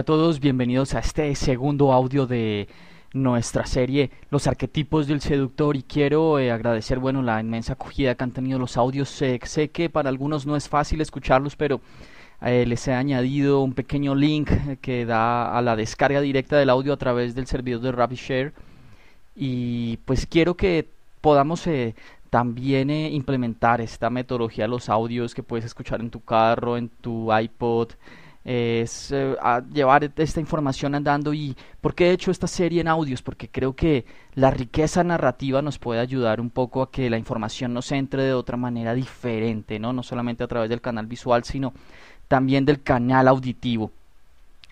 Hola a todos, bienvenidos a este segundo audio de nuestra serie Los arquetipos del seductor y quiero eh, agradecer bueno la inmensa acogida que han tenido los audios. sé que para algunos no es fácil escucharlos, pero eh, les he añadido un pequeño link eh, que da a la descarga directa del audio a través del servidor de RapidShare y pues quiero que podamos también implementar esta metodología los audios que puedes escuchar en tu carro, en tu iPod, es eh, llevar esta información andando y por qué he hecho esta serie en audios, porque creo que la riqueza narrativa nos puede ayudar un poco a que la información nos entre de otra manera diferente, ¿no? No solamente a través del canal visual, sino también del canal auditivo.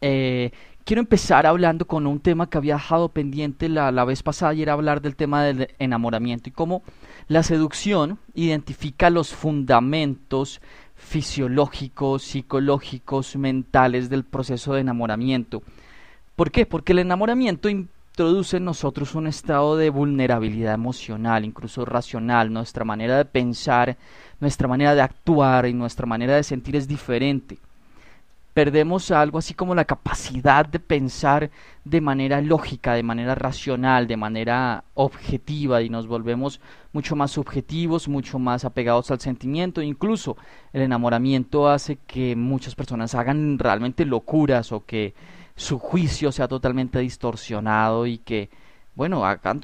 Eh, quiero empezar hablando con un tema que había dejado pendiente la, la vez pasada y era hablar del tema del enamoramiento y cómo la seducción identifica los fundamentos fisiológicos, psicológicos, mentales del proceso de enamoramiento. ¿Por qué? Porque el enamoramiento introduce en nosotros un estado de vulnerabilidad emocional, incluso racional. Nuestra manera de pensar, nuestra manera de actuar y nuestra manera de sentir es diferente perdemos algo así como la capacidad de pensar de manera lógica, de manera racional, de manera objetiva y nos volvemos mucho más subjetivos, mucho más apegados al sentimiento. Incluso el enamoramiento hace que muchas personas hagan realmente locuras o que su juicio sea totalmente distorsionado y que, bueno, hagan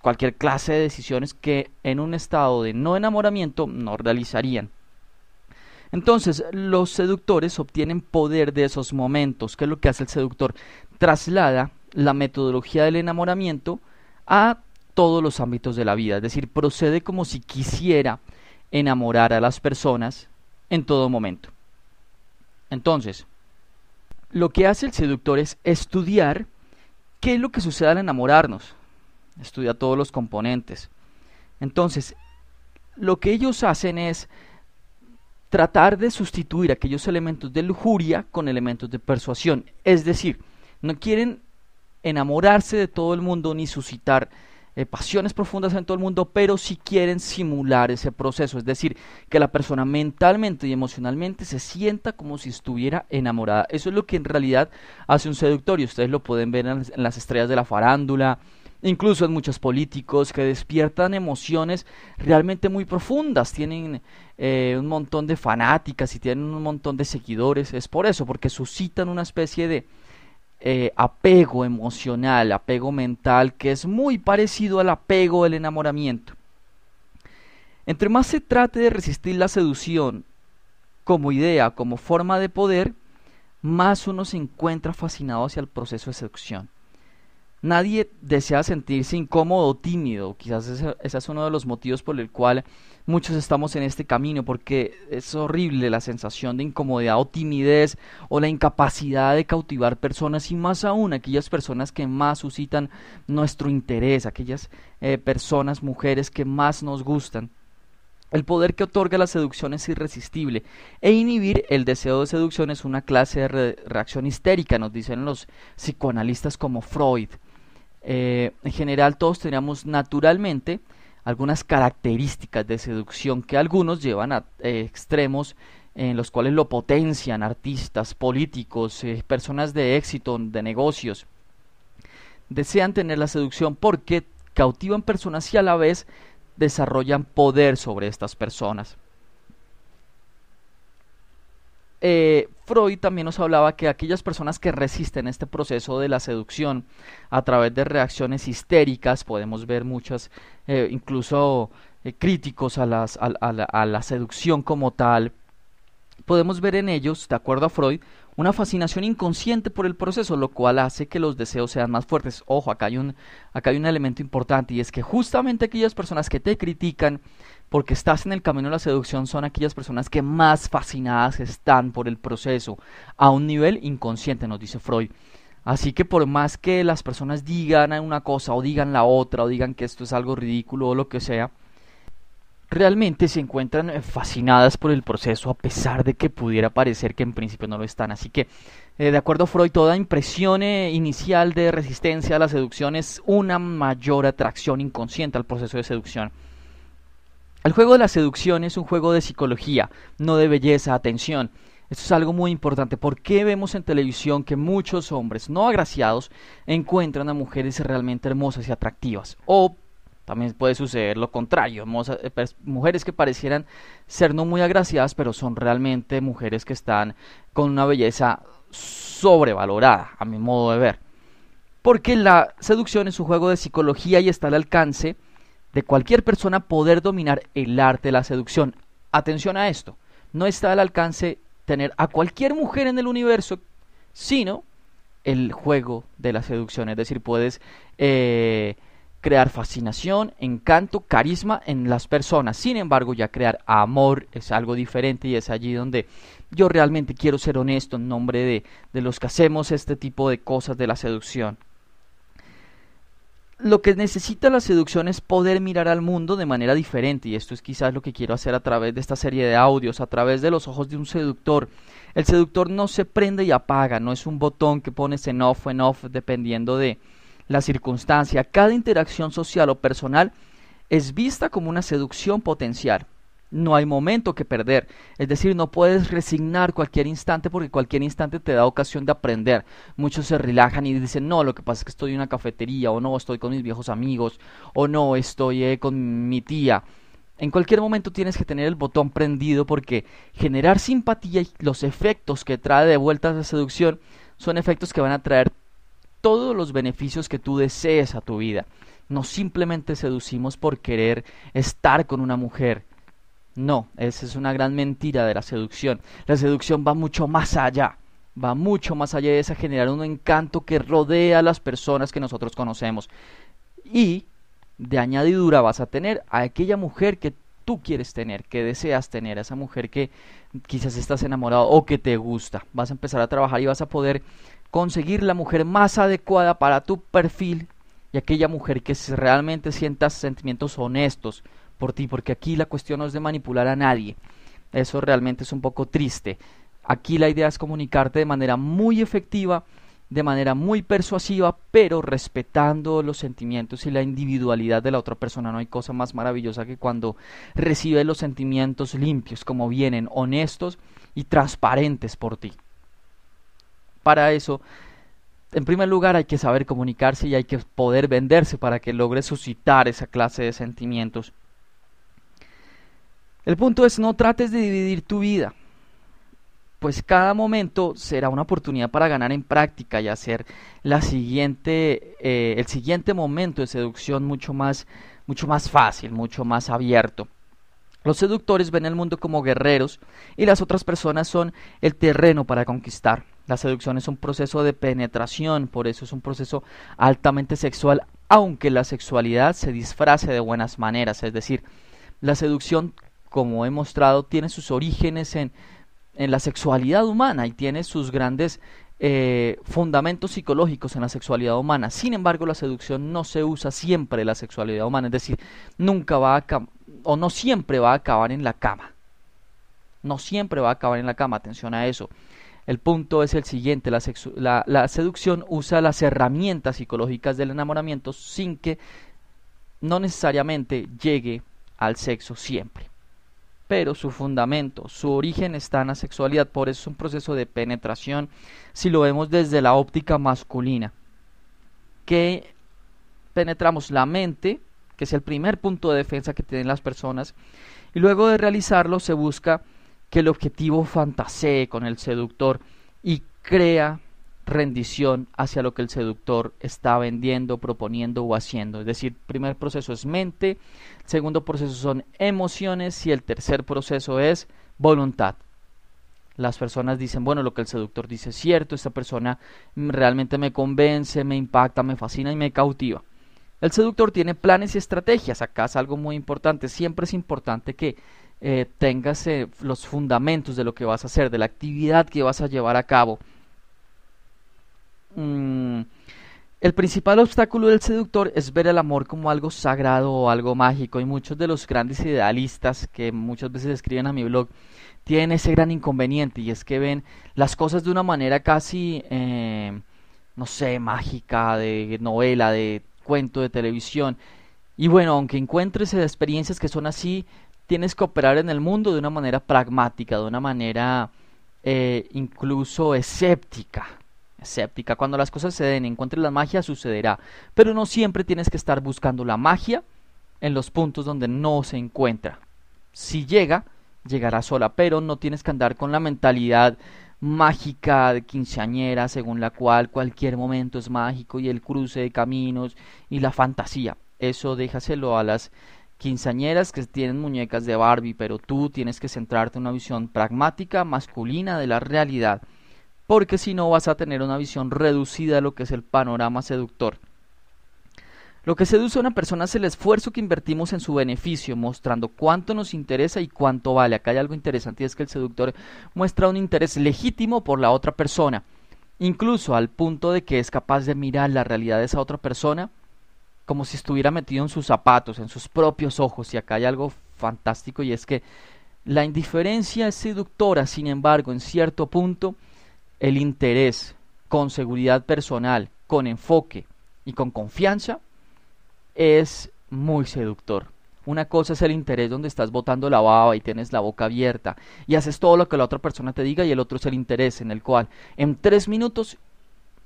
cualquier clase de decisiones que en un estado de no enamoramiento no realizarían. Entonces, los seductores obtienen poder de esos momentos. ¿Qué es lo que hace el seductor? Traslada la metodología del enamoramiento a todos los ámbitos de la vida, es decir, procede como si quisiera enamorar a las personas en todo momento. Entonces, lo que hace el seductor es estudiar qué es lo que sucede al enamorarnos. Estudia todos los componentes. Entonces, lo que ellos hacen es tratar de sustituir aquellos elementos de lujuria con elementos de persuasión. Es decir, no quieren enamorarse de todo el mundo ni suscitar eh, pasiones profundas en todo el mundo, pero sí quieren simular ese proceso, es decir, que la persona mentalmente y emocionalmente se sienta como si estuviera enamorada. Eso es lo que en realidad hace un seductor y ustedes lo pueden ver en las estrellas de la farándula, incluso en muchos políticos, que despiertan emociones realmente muy profundas, tienen eh, un montón de fanáticas y tienen un montón de seguidores, es por eso, porque suscitan una especie de eh, apego emocional, apego mental, que es muy parecido al apego del enamoramiento. Entre más se trate de resistir la seducción como idea, como forma de poder, más uno se encuentra fascinado hacia el proceso de seducción. Nadie desea sentirse incómodo o tímido, quizás ese, es uno de los motivos por el cual muchos estamos en este camino, porque es horrible la sensación de incomodidad o timidez o la incapacidad de cautivar personas y más aún aquellas personas que más suscitan nuestro interés, aquellas eh, personas, mujeres que más nos gustan. El poder que otorga la seducción es irresistible e inhibir el deseo de seducción es una clase de reacción histérica, nos dicen los psicoanalistas como Freud. Eh, en general todos tenemos naturalmente algunas características de seducción que algunos llevan a eh, extremos en los cuales lo potencian artistas, políticos, eh, personas de éxito, de negocios. Desean tener la seducción porque cautivan personas y a la vez desarrollan poder sobre estas personas. Eh, Freud también nos hablaba que aquellas personas que resisten este proceso de la seducción a través de reacciones histéricas, podemos ver muchas, eh, incluso eh, críticos a, la, a la seducción como tal, podemos ver en ellos, de acuerdo a Freud, una fascinación inconsciente por el proceso, lo cual hace que los deseos sean más fuertes. Ojo, acá hay un, acá hay un elemento importante y es que justamente aquellas personas que te critican porque estás en el camino de la seducción son aquellas personas que más fascinadas están por el proceso, a un nivel inconsciente, nos dice Freud. Así que por más que las personas digan una cosa o digan la otra o digan que esto es algo ridículo o lo que sea, realmente se encuentran eh, fascinadas por el proceso a pesar de que pudiera parecer que en principio no lo están. Así que, eh, de acuerdo a Freud, toda impresión eh, inicial de resistencia a la seducción es una mayor atracción inconsciente al proceso de seducción. El juego de la seducción es un juego de psicología, no de belleza, atención. Esto es algo muy importante. ¿Por qué vemos en televisión que muchos hombres no agraciados encuentran a mujeres realmente hermosas y atractivas? O también puede suceder lo contrario, eh, mujeres que parecieran ser no muy agraciadas, pero son realmente mujeres que están con una belleza sobrevalorada, a mi modo de ver. Porque la seducción es un juego de psicología y está al alcance de cualquier persona poder dominar el arte de la seducción. Atención a esto, no está al alcance tener a cualquier mujer en el universo, sino el juego de la seducción. Es decir, puedes... Eh, crear fascinación, encanto, carisma en las personas. Sin embargo, ya crear amor es algo diferente y es allí donde yo realmente quiero ser honesto en nombre de, de los que hacemos este tipo de cosas de la seducción. Lo que necesita la seducción es poder mirar al mundo de manera diferente y esto es quizás lo que quiero hacer a través de esta serie de audios, a través de los ojos de un seductor. El seductor no se prende y apaga, no es un botón que pones en off o en off dependiendo de, la circunstancia, cada interacción social o personal es vista como una seducción potencial. No hay momento que perder, es decir, no puedes resignar cualquier instante porque cualquier instante te da ocasión de aprender. Muchos se relajan y dicen, no, lo que pasa es que estoy en una cafetería, o no, estoy con mis viejos amigos, o no, estoy eh, con mi tía. En cualquier momento tienes que tener el botón prendido porque generar simpatía y los efectos que trae de vuelta esa seducción son efectos que van a traer todos los beneficios que tú desees a tu vida. No simplemente seducimos por querer estar con una mujer. No, esa es una gran mentira de la seducción. La seducción va mucho más allá va mucho más allá de esa generar un encanto que rodea a las personas que nosotros conocemos. Y de añadidura vas a tener a aquella mujer que tú quieres tener, que deseas tener, a esa mujer que quizás estás enamorado o que te gusta. Vas a empezar a trabajar y vas a poder conseguir la mujer más adecuada para tu perfil y aquella mujer que realmente sientas sentimientos honestos por ti, porque aquí la cuestión no es de manipular a nadie. Eso realmente es un poco triste. Aquí la idea es comunicarte de manera muy efectiva de manera muy persuasiva, pero respetando los sentimientos y la individualidad de la otra persona. No hay cosa más maravillosa que cuando recibe los sentimientos limpios, como vienen, honestos y transparentes por ti. Para eso, en primer lugar, hay que saber comunicarse y hay que poder venderse para que logre suscitar esa clase de sentimientos. El punto es, no trates de dividir tu vida pues cada momento será una oportunidad para ganar en práctica y hacer la siguiente, eh, el siguiente momento de seducción mucho más, mucho más fácil, mucho más abierto. Los seductores ven el mundo como guerreros y las otras personas son el terreno para conquistar. La seducción es un proceso de penetración, por eso es un proceso altamente sexual, aunque la sexualidad se disfrace de buenas maneras, es decir, la seducción, como he mostrado, tiene sus orígenes en en la sexualidad humana y tiene sus grandes eh, fundamentos psicológicos en la sexualidad humana. Sin embargo, la seducción no se usa siempre en la sexualidad humana, es decir, nunca va a o no siempre va a acabar en la cama. No siempre va a acabar en la cama, atención a eso. El punto es el siguiente, la seducción usa las herramientas psicológicas del enamoramiento sin que no necesariamente llegue al sexo siempre pero su fundamento, su origen está en la sexualidad, por eso es un proceso de penetración si lo vemos desde la óptica masculina. Que penetramos la mente, que es el primer punto de defensa que tienen las personas, y luego de realizarlo se busca que el objetivo fantasee con el seductor y crea rendición hacia lo que el seductor está vendiendo, proponiendo o haciendo. Es decir, primer proceso es mente, segundo proceso son emociones y el tercer proceso es voluntad. Las personas dicen, bueno, lo que el seductor dice es cierto, esta persona realmente me convence, me impacta, me fascina y me cautiva. El seductor tiene planes y estrategias. Acá es algo muy importante. Siempre es importante que eh, tengas eh, los fundamentos de lo que vas a hacer, de la actividad que vas a llevar a cabo Mm, el principal obstáculo del seductor es ver el amor como algo sagrado o algo mágico y muchos de los grandes idealistas que muchas veces escriben a mi blog tienen ese gran inconveniente y es que ven las cosas de una manera casi, eh, no sé, mágica, de novela, de cuento, de televisión. Y bueno, aunque encuentres experiencias que son así, tienes que operar en el mundo de una manera pragmática, de una manera eh, incluso escéptica escéptica. Cuando las cosas se den, encuentres la magia, sucederá. Pero no siempre tienes que estar buscando la magia en los puntos donde no se encuentra. Si llega, llegará sola, pero no tienes que andar con la mentalidad mágica de quinceañera según la cual cualquier momento es mágico y el cruce de caminos y la fantasía. Eso déjaselo a las quinceañeras que tienen muñecas de Barbie, pero tú tienes que centrarte en una visión pragmática masculina de la realidad porque si no vas a tener una visión reducida de lo que es el panorama seductor. Lo que seduce a una persona es el esfuerzo que invertimos en su beneficio, mostrando cuánto nos interesa y cuánto vale. Acá hay algo interesante y es que el seductor muestra un interés legítimo por la otra persona, incluso al punto de que es capaz de mirar la realidad de esa otra persona como si estuviera metido en sus zapatos, en sus propios ojos. Y acá hay algo fantástico y es que la indiferencia es seductora, sin embargo, en cierto punto el interés con seguridad personal, con enfoque y con confianza es muy seductor. Una cosa es el interés donde estás botando la baba y tienes la boca abierta y haces todo lo que la otra persona te diga y el otro es el interés en el cual en tres minutos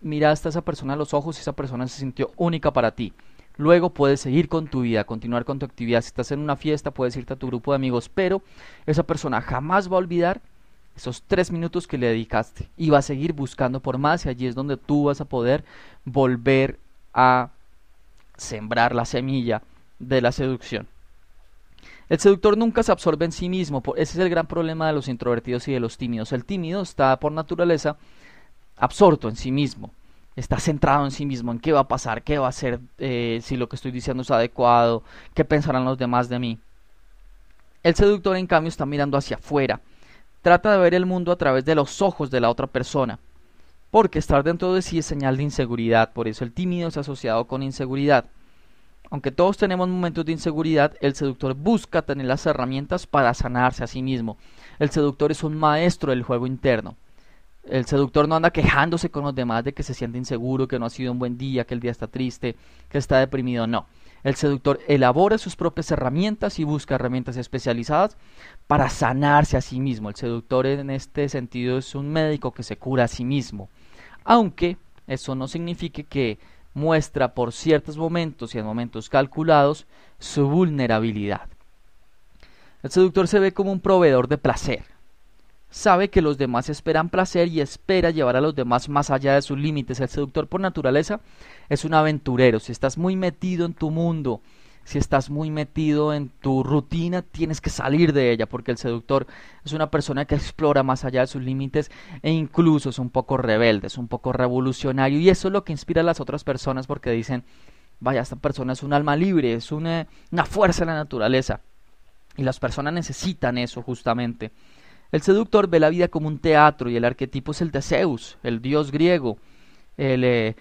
miraste a esa persona a los ojos y esa persona se sintió única para ti. Luego puedes seguir con tu vida, continuar con tu actividad. Si estás en una fiesta, puedes irte a tu grupo de amigos, pero esa persona jamás va a olvidar esos tres minutos que le dedicaste y va a seguir buscando por más y allí es donde tú vas a poder volver a sembrar la semilla de la seducción. El seductor nunca se absorbe en sí mismo, ese es el gran problema de los introvertidos y de los tímidos. El tímido está por naturaleza absorto en sí mismo, está centrado en sí mismo, en qué va a pasar, qué va a hacer, eh, si lo que estoy diciendo es adecuado, qué pensarán los demás de mí. El seductor, en cambio, está mirando hacia afuera, Trata de ver el mundo a través de los ojos de la otra persona, porque estar dentro de sí es señal de inseguridad, por eso el tímido es asociado con inseguridad. Aunque todos tenemos momentos de inseguridad, el seductor busca tener las herramientas para sanarse a sí mismo. El seductor es un maestro del juego interno. El seductor no anda quejándose con los demás de que se siente inseguro, que no ha sido un buen día, que el día está triste, que está deprimido, no. El seductor elabora sus propias herramientas y busca herramientas especializadas para sanarse a sí mismo. El seductor en este sentido es un médico que se cura a sí mismo. Aunque eso no signifique que muestra por ciertos momentos y en momentos calculados su vulnerabilidad. El seductor se ve como un proveedor de placer, sabe que los demás esperan placer y espera llevar a los demás más allá de sus límites. El seductor por naturaleza es un aventurero. Si estás muy metido en tu mundo, si estás muy metido en tu rutina, tienes que salir de ella, porque el seductor es una persona que explora más allá de sus límites e incluso es un poco rebelde, es un poco revolucionario. Y eso es lo que inspira a las otras personas porque dicen, vaya, esta persona es un alma libre, es una, fuerza de la naturaleza. Y las personas necesitan eso justamente. El seductor ve la vida como un teatro y el arquetipo es el de Zeus, el dios griego, el, eh,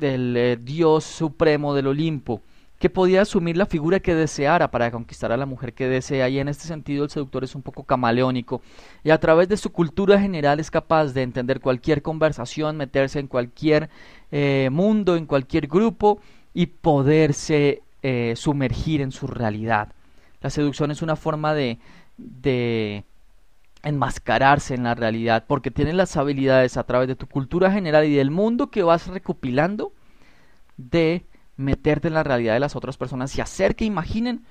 eh, dios supremo del Olimpo, que podía asumir la figura que deseara para conquistar a la mujer que desea y en este sentido el seductor es un poco camaleónico y a través de su cultura general es capaz de entender cualquier conversación, meterse en cualquier eh, mundo, en cualquier grupo y poderse sumergir en su realidad. La seducción es una forma de enmascararse en la realidad, porque tienes las habilidades a través de tu cultura general y del mundo que vas recopilando de meterte en la realidad de las otras personas y hacer que imaginen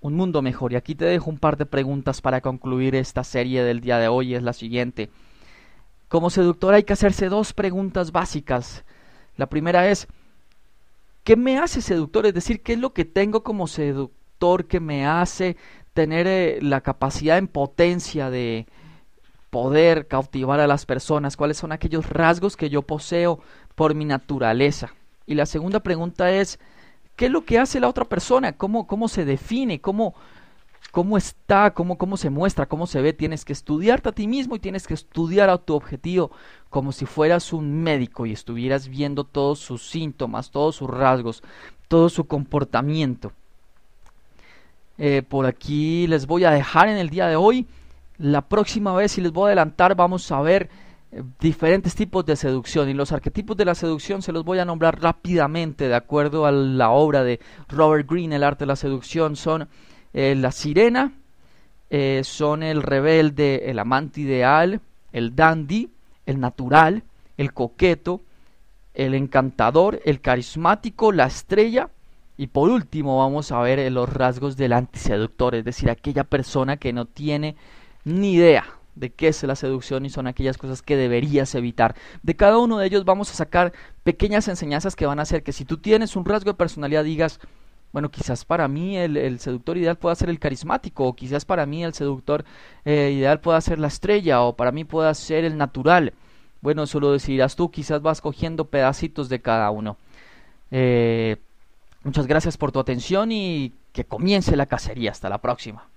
un mundo mejor. Y aquí te dejo un par de preguntas para concluir esta serie del día de hoy, es la siguiente. Como seductor hay que hacerse dos preguntas básicas. La primera es, ¿qué me hace seductor? Es decir, ¿qué es lo que tengo como seductor que me hace tener eh, la capacidad en potencia de poder cautivar a las personas, cuáles son aquellos rasgos que yo poseo por mi naturaleza. Y la segunda pregunta es, ¿qué es lo que hace la otra persona? ¿Cómo, cómo se define? ¿Cómo, cómo está? ¿Cómo, ¿Cómo se muestra? ¿Cómo se ve? Tienes que estudiarte a ti mismo y tienes que estudiar a tu objetivo como si fueras un médico y estuvieras viendo todos sus síntomas, todos sus rasgos, todo su comportamiento. Eh, por aquí les voy a dejar en el día de hoy. La próxima vez, si les voy a adelantar, vamos a ver eh, diferentes tipos de seducción y los arquetipos de la seducción se los voy a nombrar rápidamente de acuerdo a la obra de Robert Greene, el arte de la seducción, son eh, la sirena, son el rebelde, el amante ideal, el dandy, el natural, el coqueto, el encantador, el carismático, la estrella, y por último vamos a ver los rasgos del antiseductor, es decir, aquella persona que no tiene ni idea de qué es la seducción y son aquellas cosas que deberías evitar. De cada uno de ellos vamos a sacar pequeñas enseñanzas que van a hacer que si tú tienes un rasgo de personalidad digas, bueno, quizás para mí el, seductor ideal pueda ser el carismático, o quizás para mí el seductor eh, ideal pueda ser la estrella, o para mí pueda ser el natural. Bueno, eso lo decidirás tú, quizás vas cogiendo pedacitos de cada uno. Eh, Muchas gracias por tu atención y que comience la cacería. Hasta la próxima.